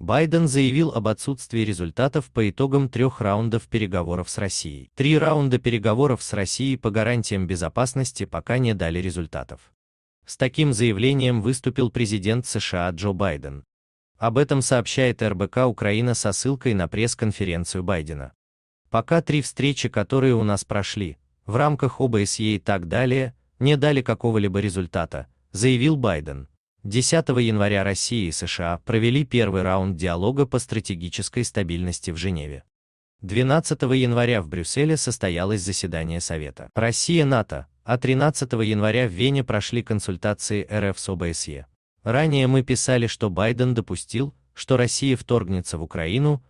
Байден заявил об отсутствии результатов по итогам трех раундов переговоров с Россией. Три раунда переговоров с Россией по гарантиям безопасности пока не дали результатов. С таким заявлением выступил президент США Джо Байден. Об этом сообщает РБК Украина со ссылкой на пресс-конференцию Байдена. Пока три встречи, которые у нас прошли, в рамках ОБСЕ и так далее, не дали какого-либо результата, заявил Байден. 10 января Россия и США провели первый раунд диалога по стратегической стабильности в Женеве. 12 января в Брюсселе состоялось заседание Совета Россия-НАТО, а 13 января в Вене прошли консультации РФ с ОБСЕ. Ранее мы писали, что Байден допустил, что Россия вторгнется в Украину,